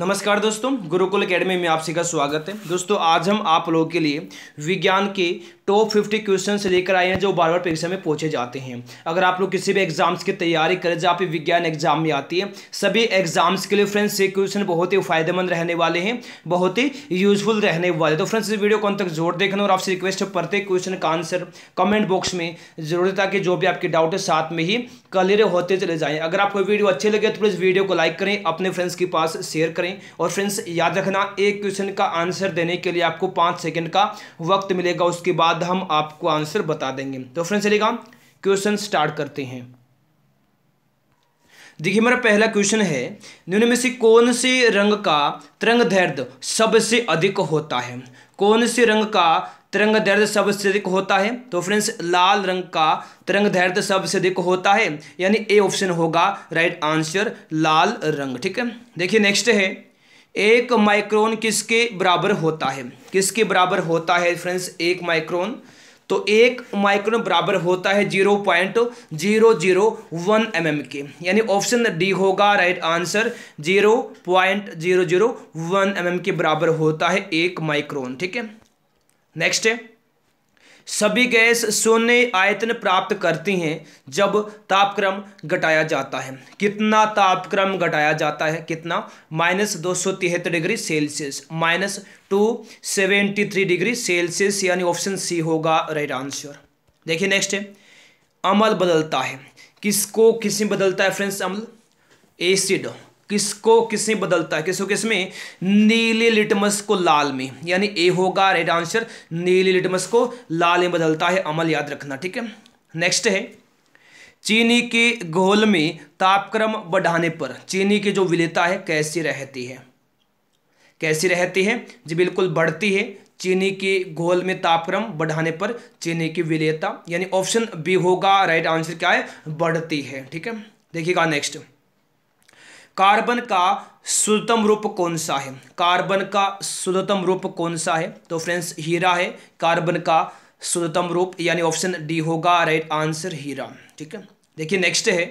नमस्कार दोस्तों गुरुकुल एकेडमी में आप सभी का स्वागत है दोस्तों आज हम आप लोगों के लिए विज्ञान के टॉप फिफ्टी क्वेश्चन लेकर आए हैं जो बार बार परीक्षा में पूछे जाते हैं अगर आप लोग किसी भी एग्जाम्स की तैयारी करें जहाँ पे विज्ञान एग्जाम में आती है सभी एग्जाम्स के लिए फ्रेंड्स ये क्वेश्चन बहुत ही फायदेमंद रहने वाले हैं बहुत ही यूजफुल रहने वाले तो फ्रेंड्स इस वीडियो को अंत तक जोर देखना और आपसे रिक्वेस्ट है प्रत्येक क्वेश्चन का आंसर कमेंट बॉक्स में जरूर है ताकि जो भी आपके डाउट है साथ में ही क्लियर होते चले जाएँ अगर आपको वीडियो अच्छी लगे तो प्लीज़ वीडियो को लाइक करें अपने फ्रेंड्स के पास शेयर करें और फ्रेंड्स याद रखना एक क्वेश्चन का आंसर देने के लिए आपको पाँच सेकेंड का वक्त मिलेगा उसके बाद बाद हम आपको आंसर बता देंगे तो फ्रेंड्स चलेगा क्वेश्चन स्टार्ट करते हैं देखिए मेरा पहला क्वेश्चन है निम्न में से कौन से रंग का तरंग दर्द सबसे अधिक होता है कौन से रंग का तिरंग दर्द सबसे अधिक होता है तो फ्रेंड्स लाल रंग का तिरंग दर्द सबसे अधिक होता है यानी ए ऑप्शन होगा राइट आंसर लाल रंग ठीक है देखिए नेक्स्ट है एक माइक्रोन किसके बराबर होता है किसके बराबर होता है फ्रेंड्स एक माइक्रोन तो एक माइक्रोन बराबर होता है zero point zero zero one M M के यानी ऑप्शन डी होगा right answer zero point zero zero one M M के बराबर होता है एक माइक्रोन ठीक है नेक्स्ट है सभी गैस शून्य आयतन प्राप्त करती हैं जब तापक्रम घटाया जाता है कितना तापक्रम घटाया जाता है कितना माइनस दो सौ तिहत्तर degree Celsius minus two seventy three degree Celsius यानी ऑप्शन सी होगा राइट आंसर देखिए नेक्स्ट है अमल बदलता है किसको किसमें बदलता है फ्रेंड्स अमल एसिड किसको किसने बदलता है किसको किसमें नीले लिटमस को लाल में यानी ए होगा राइट आंसर नीले लिटमस को लाल में बदलता है अमल याद रखना ठीक है नेक्स्ट है चीनी के घोल में तापक्रम बढ़ाने पर चीनी की जो विलेता है कैसी रहती है कैसी रहती है जी बिल्कुल बढ़ती है चीनी के घोल में तापक्रम बढ़ाने पर चीनी की विलेता यानी ऑप्शन बी होगा राइट आंसर क्या है बढ़ती है ठीक है देखिएगा नेक्स्ट कार्बन का शुद्धतम रूप कौन सा है कार्बन का शुद्धतम रूप कौन सा है तो फ्रेंड्स हीरा है कार्बन का शुद्धतम रूप यानी ऑप्शन डी होगा राइट आंसर हीरा ठीक है देखिए नेक्स्ट है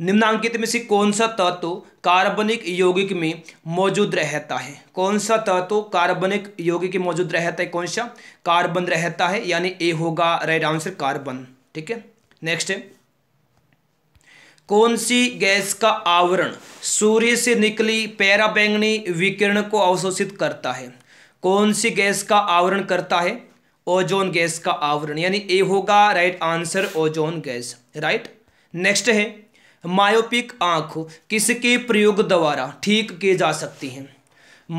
निम्नांकित में से कौन सा तत्व कार्बनिक यौगिक में मौजूद रहता है कौन सा तत्व कार्बनिक यौगिक में मौजूद रहता है कौन सा कार्बन रहता है यानी ए होगा राइट आंसर कार्बन ठीक है नेक्स्ट है कौन सी गैस का आवरण सूर्य से निकली पैराबैंगनी विकिरण को अवशोषित करता है कौन सी गैस का आवरण करता है ओजोन गैस का आवरण यानी ए होगा right answer ozone gas right next है मायोपिक आंख किसके प्रयोग द्वारा ठीक की जा सकती है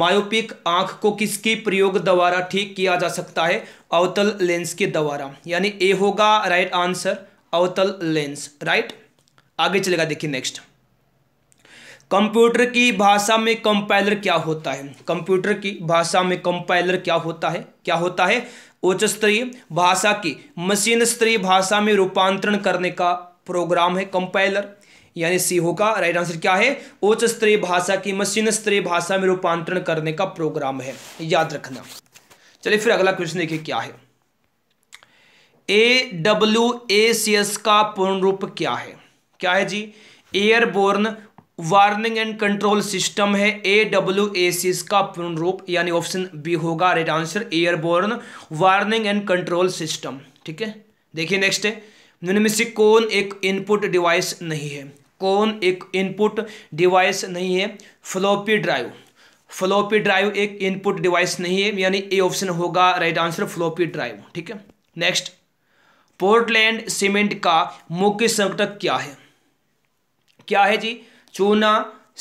मायोपिक आंख को किसके प्रयोग द्वारा ठीक किया जा सकता है अवतल लेंस के द्वारा यानी ए होगा राइट आंसर अवतल लेंस राइट आगे चलेगा देखिए नेक्स्ट कंप्यूटर की भाषा में कंपाइलर क्या होता है कंप्यूटर की भाषा में कंपाइलर क्या होता है क्या होता है उच्च स्तरीय भाषा की मशीन स्तरीय भाषा में रूपांतरण करने का प्रोग्राम है कंपाइलर यानी सी होगा राइट आंसर क्या है उच्च स्तरीय भाषा की मशीन स्तरीय भाषा में रूपांतरण करने का प्रोग्राम है याद रखना चलिए फिर अगला क्वेश्चन देखिए क्या है A W A C S का पूर्ण रूप क्या है क्या है जी airborne warning and control system है ए डब्ल्यू ए सी इसका पूर्ण रूप यानी ऑप्शन बी होगा right answer airborne warning and control system ठीक है देखिए नेक्स्ट है निम्न से कौन एक इनपुट डिवाइस नहीं है कौन एक इनपुट डिवाइस नहीं है फ्लोपी ड्राइव फ्लोपी ड्राइव एक इनपुट डिवाइस नहीं है यानी ए ऑप्शन होगा राइट आंसर फ्लोपी ड्राइव ठीक है नेक्स्ट पोर्टलैंड सीमेंट का मुख्य संकटक क्या है क्या है जी चूना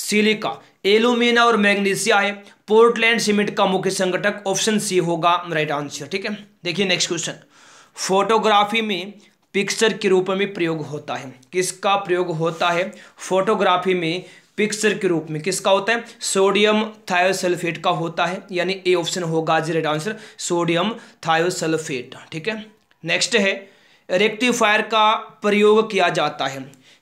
सिलिका एलुमिना और मैग्नीशिया है पोर्टलैंड सीमेंट का मुख्य संगठक ऑप्शन सी होगा राइट आंसर ठीक है देखिए नेक्स्ट क्वेश्चन फोटोग्राफी में पिक्चर के रूप में प्रयोग होता है किसका प्रयोग होता है फोटोग्राफी में पिक्चर के रूप में किसका होता है सोडियम थायोसल्फेट का होता है यानी ए ऑप्शन होगा जी राइट आंसर सोडियम थायोसल्फेट ठीक है नेक्स्ट है रेक्टिफायर का प्रयोग किया जाता है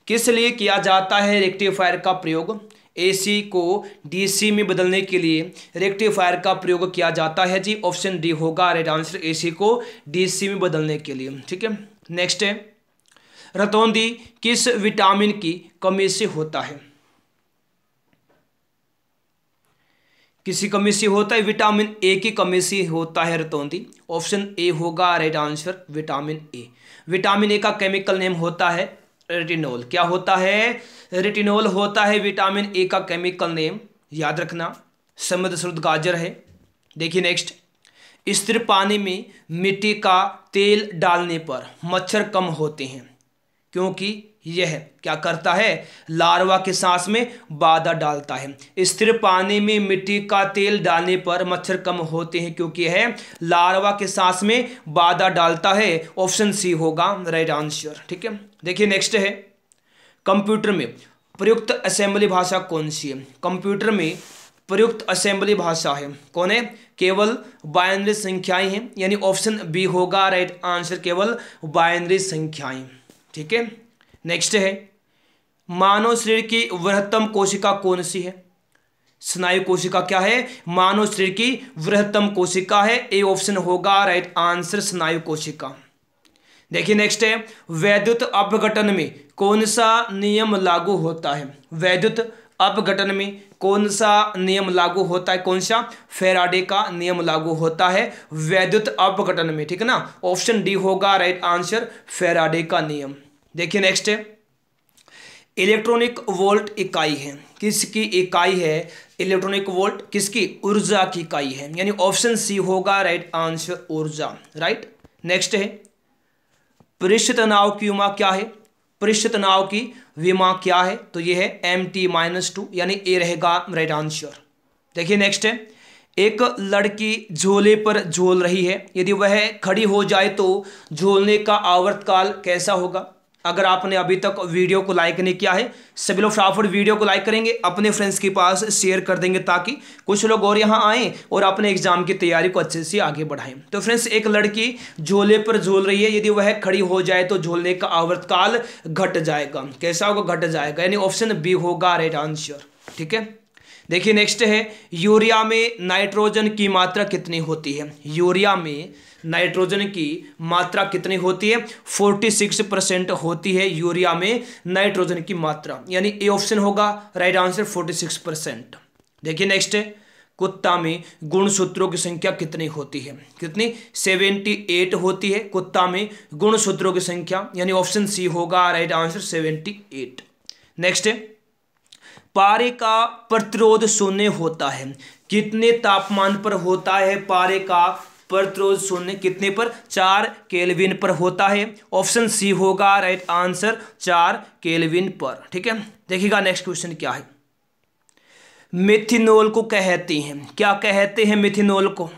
किस लिए किया जाता है रेक्टिफायर का प्रयोग एसी को डीसी में बदलने के लिए रेक्टिफायर का प्रयोग किया जाता है जी ऑप्शन डी होगा राइट आंसर एसी को डीसी में बदलने के लिए ठीक है नेक्स्ट है रतौंदी किस विटामिन की कमी से होता है किसी कमी से होता है विटामिन ए की कमी से होता है रतौंदी ऑप्शन ए होगा right answer vitamin A vitamin A का केमिकल नेम होता है रेटिनोल क्या होता है रेटिनोल होता है विटामिन ए का केमिकल नेम याद रखना समृद्ध शुद्ध गाजर है देखिए नेक्स्ट स्थिर पानी में मिट्टी का तेल डालने पर मच्छर कम होते हैं क्योंकि यह क्या करता है लार्वा के सांस में बाधा डालता है स्थिर पानी में मिट्टी का तेल डालने पर मच्छर कम होते हैं क्योंकि यह लार्वा के सांस में बाधा डालता है ऑप्शन सी होगा राइट आंसर ठीक है देखिए नेक्स्ट है कंप्यूटर में प्रयुक्त असेंबली भाषा कौन सी है कंप्यूटर में प्रयुक्त असेंबली भाषा है कौन है केवल बायनरी संख्याएं हैं यानी ऑप्शन बी होगा राइट आंसर केवल बायनरी संख्याएं ठीक है नेक्स्ट है मानव शरीर की वृहत्तम कोशिका कौन सी है स्नायु कोशिका क्या है मानव शरीर की वृहत्तम कोशिका है ए ऑप्शन होगा राइट आंसर स्नायु कोशिका देखिए नेक्स्ट है वैद्युत अपघटन में कौन सा नियम लागू होता है वैद्युत अपघटन में कौन सा नियम लागू होता है कौन सा फेराडे का नियम लागू होता है वैद्युत अपघटन में ठीक है ना ऑप्शन डी होगा राइट आंसर फेराडे का नियम देखिए नेक्स्ट है इलेक्ट्रॉनिक वोल्ट इकाई है किसकी इकाई है इलेक्ट्रॉनिक वोल्ट किसकी ऊर्जा की इकाई है यानी ऑप्शन सी होगा राइट आंसर ऊर्जा राइट नेक्स्ट है पृष्ठ तनाव की उमा क्या है पृष्ठ तनाव की विमा क्या है तो ये है एम टी माइनस टू यानी ए रहेगा राइट आंसर देखिए नेक्स्ट है एक लड़की झोले पर झोल रही है यदि वह खड़ी हो जाए तो झोलने का आवर्तकाल कैसा होगा अगर आपने अभी तक वीडियो को लाइक नहीं किया है सभी लोग फटाफट वीडियो को लाइक करेंगे अपने फ्रेंड्स के पास शेयर कर देंगे ताकि कुछ लोग और यहाँ आएँ और अपने एग्जाम की तैयारी को अच्छे से आगे बढ़ाएं तो फ्रेंड्स एक लड़की झोले पर झूल रही है यदि वह खड़ी हो जाए तो झोलने का आवर्तकाल घट जाएगा कैसा होगा घट जाएगा यानी ऑप्शन बी होगा राइट आंसर ठीक है देखिए नेक्स्ट है यूरिया में नाइट्रोजन की मात्रा कितनी होती है यूरिया में नाइट्रोजन की मात्रा कितनी होती है फोर्टी सिक्स परसेंट होती है यूरिया में नाइट्रोजन की मात्रा यानी ए ऑप्शन होगा right answer forty six percent देखिए नेक्स्ट है कुत्ता में गुणसूत्रों की संख्या कितनी होती है कितनी सेवेंटी एट होती है कुत्ता में गुणसूत्रों की संख्या यानी ऑप्शन सी होगा right answer seventy eight next है पारे का प्रतिरोध शून्य होता है कितने तापमान पर होता है पारे का प्रतिरोध शून्य कितने पर चार केल्विन पर होता है ऑप्शन सी होगा राइट आंसर चार केल्विन पर ठीक है देखिएगा नेक्स्ट क्वेश्चन क्या है मिथिनोल को कहते हैं क्या कहते हैं मिथिनोल को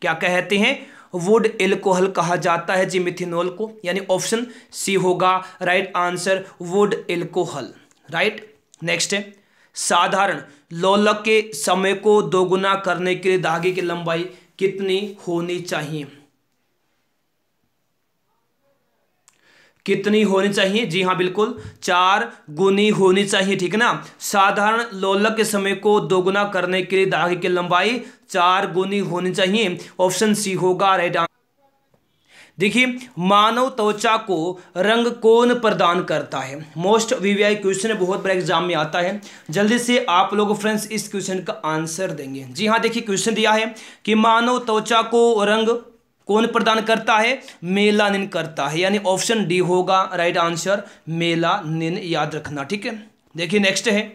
क्या कहते हैं वुड एल्कोहल कहा जाता है जी मिथिनोल को यानी ऑप्शन सी होगा right answer wood alcohol right next है साधारण लोलक के समय को दोगुना करने के लिए धागे की लंबाई कितनी होनी चाहिए कितनी होनी चाहिए जी हाँ बिल्कुल चार गुनी होनी चाहिए ठीक है ना साधारण लोलक के समय को दोगुना करने के लिए धागे की लंबाई चार गुनी होनी चाहिए ऑप्शन सी होगा राइट आंसर देखिए मानव त्वचा को रंग कौन प्रदान करता है मोस्ट वीवीआई क्वेश्चन बहुत बड़ा एग्जाम में आता है जल्दी से आप लोग फ्रेंड्स इस क्वेश्चन का आंसर देंगे जी हाँ देखिए क्वेश्चन दिया है कि मानव त्वचा को रंग कौन प्रदान करता है मेलानिन करता है यानी ऑप्शन डी होगा राइट आंसर मेलानिन याद रखना ठीक है देखिए नेक्स्ट है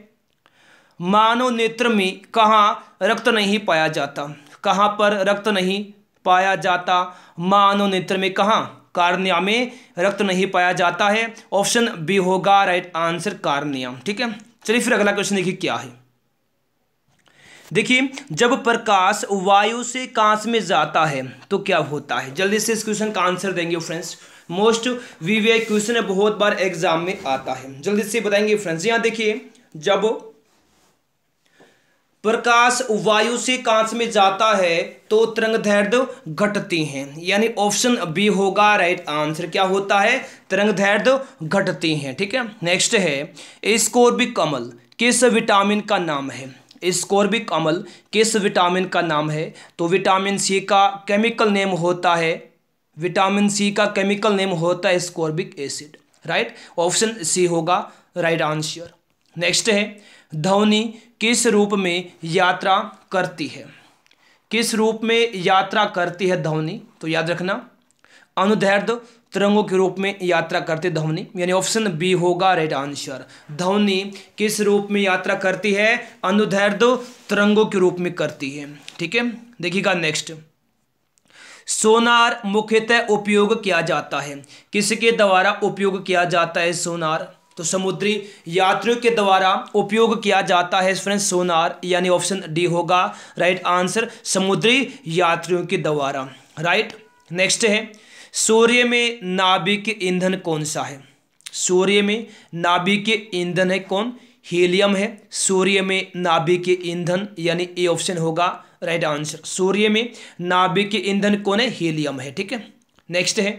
मानव नेत्र में कहाँ रक्त नहीं पाया जाता कहाँ पर रक्त नहीं पाया जाता मानव नेत्र में कहाँ कार्निया में रक्त नहीं पाया जाता है ऑप्शन बी होगा राइट आंसर कार्निया ठीक है चलिए फिर अगला क्वेश्चन देखिए क्या है देखिए जब प्रकाश वायु से कांस में जाता है तो क्या होता है जल्दी से इस क्वेश्चन का आंसर देंगे फ्रेंड्स मोस्ट वीवीआई क्वेश्चन बहुत बार एग्जाम में आता है जल्दी से बताएंगे फ्रेंड्स यहां देखिए जब प्रकाश वायु से कांच में जाता है तो तरंग दैर्ध्य घटती हैं यानी ऑप्शन बी होगा राइट आंसर क्या होता है तरंग दैर्ध्य घटती हैं ठीक है नेक्स्ट है स्कोरबिक कमल किस विटामिन का नाम है स्कोरबिक अमल किस विटामिन का नाम है तो विटामिन सी का केमिकल नेम होता है विटामिन सी का केमिकल नेम होता है ascorbic acid right option C होगा राइट आंसर नेक्स्ट है ध्वनि किस रूप में यात्रा करती है किस रूप में यात्रा करती है ध्वनि तो याद रखना अनुदैर्ध तरंगों के रूप में यात्रा करती ध्वनि यानी ऑप्शन बी होगा राइट आंसर ध्वनि किस रूप में यात्रा करती है अनुदैर्ध तरंगों के रूप में करती है ठीक है देखिएगा नेक्स्ट सोनार मुख्यतः उपयोग किया जाता है किसके द्वारा उपयोग किया जाता है सोनार तो समुद्री यात्रियों के द्वारा उपयोग किया जाता है फ्रेंड्स सोनार यानी ऑप्शन डी होगा राइट आंसर समुद्री यात्रियों के द्वारा राइट नेक्स्ट है सूर्य में नाभिक ईंधन कौन सा है सूर्य में नाभिक ईंधन है कौन हीलियम है सूर्य में नाभिक ईंधन यानी ए ऑप्शन होगा राइट आंसर सूर्य में नाभिक ईंधन कौन है हीलियम है ठीक है नेक्स्ट है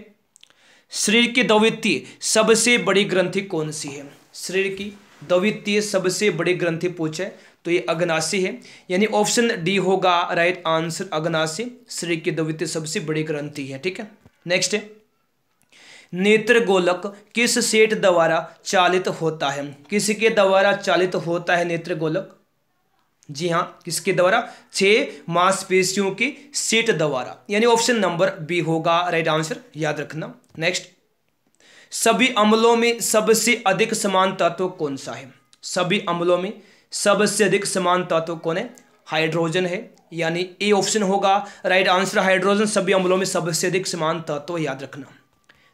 शरीर की द्वितीय सबसे बड़ी ग्रंथि कौन सी है शरीर की द्वितीय सबसे बड़ी ग्रंथि पूछे तो ये अग्नाशी है यानी ऑप्शन डी होगा राइट आंसर अग्नाशी शरीर की द्वितीय सबसे बड़ी ग्रंथि है ठीक है नेक्स्ट है नेत्र गोलक किस सेठ द्वारा चालित होता है किसके द्वारा चालित होता है नेत्र गोलक जी हाँ किसके द्वारा छह मांसपेशियों के सेट द्वारा यानी ऑप्शन नंबर बी होगा राइट आंसर याद रखना नेक्स्ट सभी अम्लों में सबसे अधिक समान तत्व कौन सा है सभी अम्लों में सबसे अधिक समान तत्व कौन है हाइड्रोजन है यानी ए ऑप्शन होगा राइट आंसर हाइड्रोजन सभी अम्लों में सबसे अधिक समान तत्व याद रखना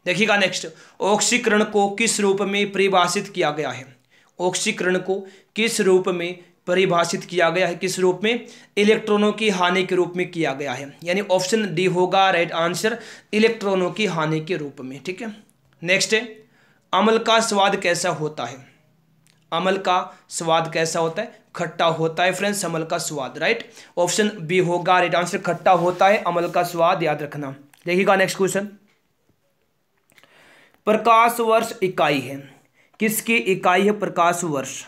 देखिएगा नेक्स्ट ऑक्सीकरण को किस रूप में परिभाषित किया गया है ऑक्सीकरण को किस रूप में परिभाषित किया गया है किस रूप में इलेक्ट्रॉनों की हानि के रूप में किया गया है यानी ऑप्शन डी होगा राइट आंसर इलेक्ट्रॉनों की हानि के रूप में ठीक है नेक्स्ट है अमल का स्वाद कैसा होता है अमल का स्वाद कैसा होता है खट्टा होता है फ्रेंड्स अमल का स्वाद राइट ऑप्शन बी होगा राइट आंसर खट्टा होता है अमल का स्वाद याद रखना देखिएगा नेक्स्ट क्वेश्चन प्रकाश वर्ष इकाई है किसकी इकाई है प्रकाश वर्ष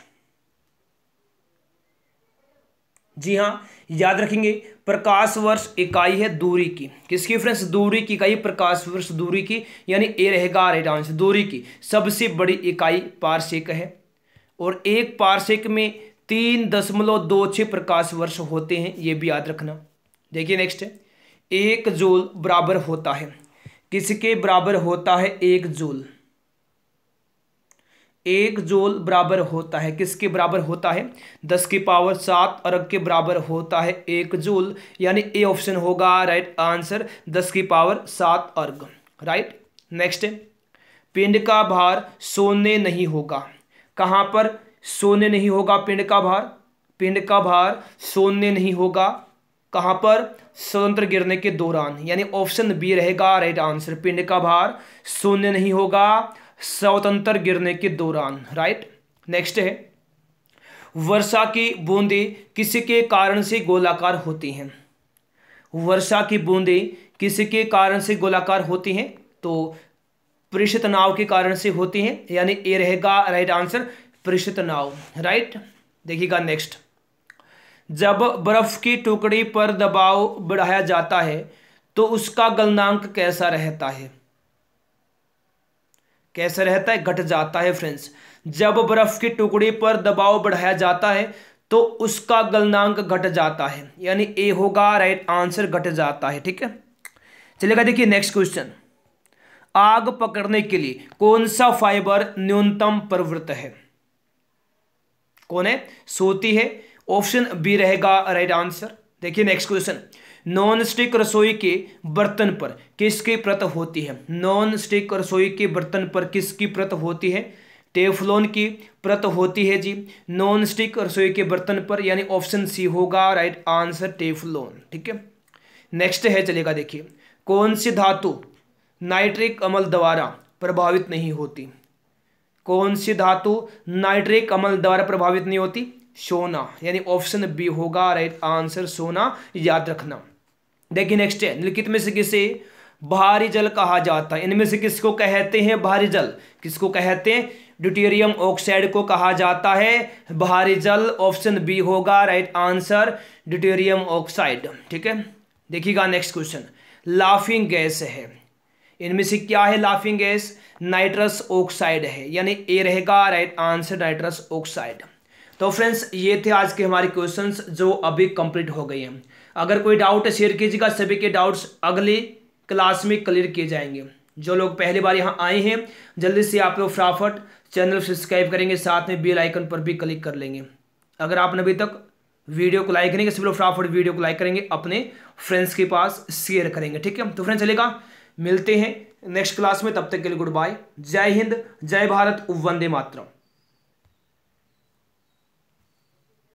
जी हाँ याद रखेंगे प्रकाश वर्ष इकाई है दूरी की किसकी फ्रेंड्स दूरी की इकाई प्रकाश वर्ष दूरी की यानी ए रहेगा रेट आंसर दूरी की सबसे बड़ी इकाई पार्शिक है और एक पार्शिक में तीन दशमलव दो छः प्रकाश वर्ष होते हैं ये भी याद रखना देखिए नेक्स्ट है एक जूल बराबर होता है किसके बराबर होता है एक जूल एक जोल बराबर होता है किसके बराबर होता है दस की पावर सात अरब के बराबर होता है एक जोल यानी ए ऑप्शन होगा राइट आंसर दस की पावर सात अर्ग राइट नेक्स्ट पिंड का भार सोने नहीं होगा कहाँ पर सोने नहीं होगा पिंड का भार पिंड का भार सोने नहीं होगा कहाँ पर स्वतंत्र गिरने के दौरान यानी ऑप्शन बी रहेगा राइट आंसर पिंड का भार शून्य नहीं होगा स्वतंत्र गिरने के दौरान राइट नेक्स्ट है वर्षा की बूंदें किसी के कारण से गोलाकार होती हैं वर्षा की बूंदें किसी के कारण से गोलाकार होती हैं तो पृष्ठ तनाव के कारण से होती हैं यानी ए रहेगा राइट आंसर पृष्ठ तनाव राइट देखिएगा नेक्स्ट जब बर्फ की टुकड़ी पर दबाव बढ़ाया जाता है तो उसका गलनांक कैसा रहता है कैसा रहता है घट जाता है फ्रेंड्स जब बर्फ के टुकड़े पर दबाव बढ़ाया जाता है तो उसका गलनांक घट जाता है यानी ए होगा राइट आंसर घट जाता है ठीक है चलेगा देखिए नेक्स्ट क्वेश्चन आग पकड़ने के लिए कौन सा फाइबर न्यूनतम प्रवृत्त है कौन है सोती है ऑप्शन बी रहेगा राइट आंसर देखिए नेक्स्ट क्वेश्चन नॉन स्टिक रसोई के बर्तन पर किसकी प्रत होती है नॉन स्टिक रसोई के बर्तन पर किसकी प्रत होती है टेफलोन की प्रत होती है जी नॉन स्टिक रसोई के बर्तन पर यानी ऑप्शन सी होगा राइट आंसर टेफलोन ठीक है नेक्स्ट है चलेगा देखिए कौन सी धातु नाइट्रिक अमल द्वारा प्रभावित नहीं होती कौन सी धातु नाइट्रिक अमल द्वारा प्रभावित नहीं होती सोना यानी ऑप्शन बी होगा राइट आंसर सोना याद रखना देखिए नेक्स्ट है निम्नलिखित में से किसे भारी जल कहा जाता है इनमें से किसको कहते हैं भारी जल किसको कहते हैं ड्यूटेरियम ऑक्साइड को कहा जाता है भारी जल ऑप्शन बी होगा राइट आंसर ड्यूटेरियम ऑक्साइड ठीक है देखिएगा नेक्स्ट क्वेश्चन लाफिंग गैस है इनमें से क्या है लाफिंग गैस नाइट्रस ऑक्साइड है यानी ए रहेगा राइट आंसर नाइट्रस ऑक्साइड तो फ्रेंड्स ये थे आज के हमारे क्वेश्चंस जो अभी कंप्लीट हो गए हैं अगर कोई डाउट शेयर कीजिएगा सभी के डाउट्स अगले क्लास में क्लियर किए जाएंगे जो लोग पहली बार यहाँ आए हैं जल्दी से आप लोग फटाफट चैनल सब्सक्राइब करेंगे साथ में बेल आइकन पर भी क्लिक कर लेंगे अगर आपने अभी तक वीडियो को लाइक करेंगे सभी लोग फटाफट वीडियो को लाइक करेंगे अपने फ्रेंड्स के पास शेयर करेंगे ठीक है तो फ्रेंड्स चलेगा मिलते हैं नेक्स्ट क्लास में तब तक के लिए गुड बाय जय हिंद जय भारत वंदे मातरम